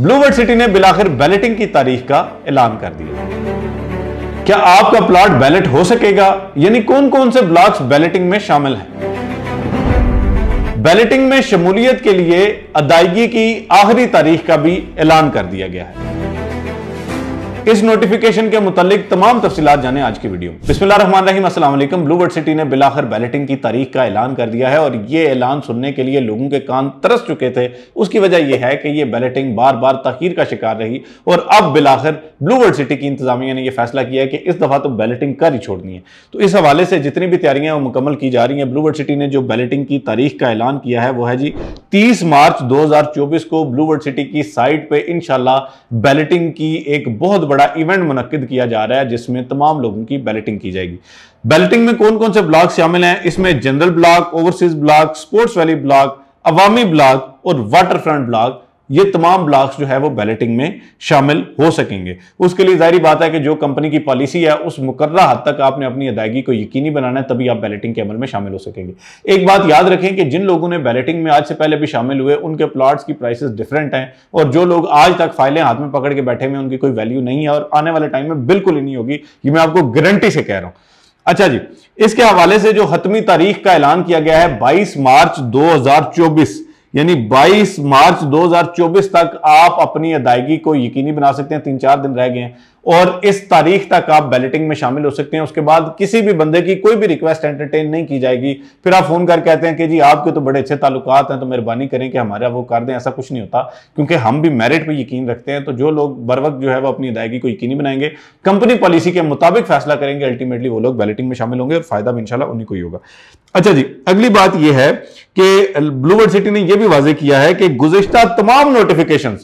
ब्लूवर्ड city ने बिलाखिर balloting की तारीख का ऐलान कर दिया क्या आपका प्लॉट बैलेट हो सकेगा यानी कौन कौन से ब्लॉक्स बैलेटिंग में शामिल हैं बैलेटिंग में शमूलियत के लिए अदायगी की आखिरी तारीख का भी ऐलान कर दिया गया है इस नोटिफिकेशन के मुतालिक तमाम तफसीत जाने आज की वीडियो ब्लू ब्लूबर्ड सिटी ने बिलाखर बैलेटिंग की तारीख का ऐलान कर दिया है और ये ऐलान सुनने के लिए लोगों के कान तरस चुके थे उसकी वजह यह है कि ये बैलेटिंग बार बार तखीर का शिकार रही और अब बिलाखर ब्लूबर्ड सिटी की इंतजामिया ने यह फैसला किया है कि इस दफा तो बैलेटिंग कर ही छोड़नी है तो इस हवाले से जितनी भी तैयारियां वो मुकम्मल की जा रही हैं ब्लूबर्ड सिटी ने जो बैलेटिंग की तारीख का ऐलान किया है वो है जी तीस मार्च दो को ब्लू ब्लूबर्ड सिटी की साइट पर इनशाला बैलेटिंग की एक बहुत बड़ा बड़ा इवेंट मुनद किया जा रहा है जिसमें तमाम लोगों की बैलेटिंग की जाएगी बैलेटिंग में कौन कौन से ब्लॉक शामिल हैं इसमें general block overseas block sports valley block अवामी ब्लॉक और वाटर फ्रंट ब्लॉक ये तमाम ब्लॉक्स जो है वो बैलेटिंग में शामिल हो सकेंगे उसके लिए जाहिर बात है कि जो कंपनी की पॉलिसी है उस मुकर्रा हद तक आपने अपनी अदायगी को यकीनी बनाना है तभी आप बैलेटिंग के अमल में शामिल हो सकेंगे एक बात याद रखें कि जिन लोगों ने बैलेटिंग में आज से पहले भी शामिल हुए उनके प्लाट्स की प्राइसेस डिफरेंट हैं और जो लोग आज तक फाइलें हाथ में पकड़ के बैठे हुए उनकी कोई वैल्यू नहीं है और आने वाले टाइम में बिल्कुल ही नहीं होगी ये मैं आपको गारंटी से कह रहा हूँ अच्छा जी इसके हवाले से जो हतमी तारीख का ऐलान किया गया है बाईस मार्च दो यानी 22 मार्च 2024 तक आप अपनी अदायगी को यकीनी बना सकते हैं तीन चार दिन रह गए हैं और इस तारीख तक आप बैलेटिंग में शामिल हो सकते हैं उसके बाद किसी भी बंदे की कोई भी रिक्वेस्ट एंटरटेन नहीं की जाएगी फिर आप फोन कर कहते हैं कि जी आपके तो बड़े अच्छे ताल्लुक हैं तो मेहरबानी करें कि हमारा वो कर दें ऐसा कुछ नहीं होता क्योंकि हम भी मेरिट पर यकीन रखते हैं तो जो लोग बर वक्त जो है वो अपनी अदायगी को यकीनी बनाएंगे कंपनी पॉलिसी के मुताबिक फैसला करेंगे अल्टीमेटली वो लोग बैलेटिंग में शामिल होंगे और फायदा भी इनशाला उन्हीं को ही होगा अच्छा जी अगली बात यह है कि ब्लूवर्ड सिटी ने यह भी वाजे किया है कि गुजशत तमाम नोटिफिकेशन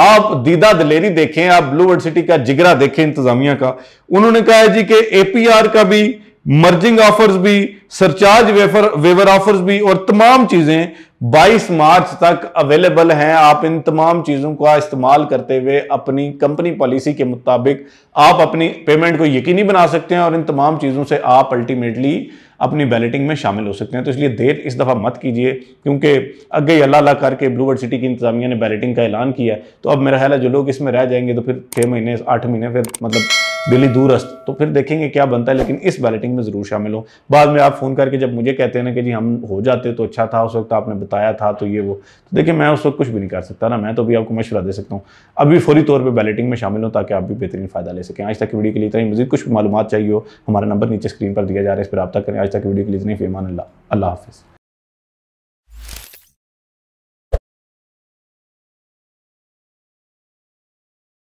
आप दीदा दलेरी देखें आप ब्लू वर्ड सिटी का जिगरा देखें इंतजामिया का उन्होंने कहा है जी कि एपीआर का भी मर्जिंग ऑफर्स भी सरचार्ज वेफर वेवर ऑफर्स भी और तमाम चीज़ें 22 मार्च तक अवेलेबल हैं आप इन तमाम चीज़ों का इस्तेमाल करते हुए अपनी कंपनी पॉलिसी के मुताबिक आप अपनी पेमेंट को यकीनी बना सकते हैं और इन तमाम चीज़ों से आप अल्टीमेटली अपनी बैलेटिंग में शामिल हो सकते हैं तो इसलिए देर इस दफ़ा मत कीजिए क्योंकि अगे अल्लाह अल्लाह करके ब्लूवर्ड सिटी की इंतजामिया ने बैलेटिंग का ऐलान किया तो अब मेरा ख्याल है जो लोग इसमें रह जाएंगे तो फिर छः महीने आठ महीने फिर मतलब दिल्ली दूरस्थ तो फिर देखेंगे क्या बनता है लेकिन इस बैलेटिंग में ज़रूर शामिल हो बाद में आप फ़ोन करके जब मुझे कहते हैं ना कि जी हम हो जाते तो अच्छा था उस वक्त आपने बताया था तो ये वो तो देखिए मैं उस वक्त कुछ भी नहीं कर सकता ना मैं तो भी आपको मशवरा दे सकता हूँ अभी फौरी तौर पर बैलेटिंग में शामिल हो ताकि आप भी बेहतरीन फ़ायदा ले सकें आज तक की वीडियो के लिए इतना ही मजीद कुछ मालूम चाहिए हो हमारा नंबर नीचे स्क्रीन पर दिया जा रहा है इस पर तक करें आज तक की वीडियो के लिए इतनी फ़ेमान अल्लाह हाफिज़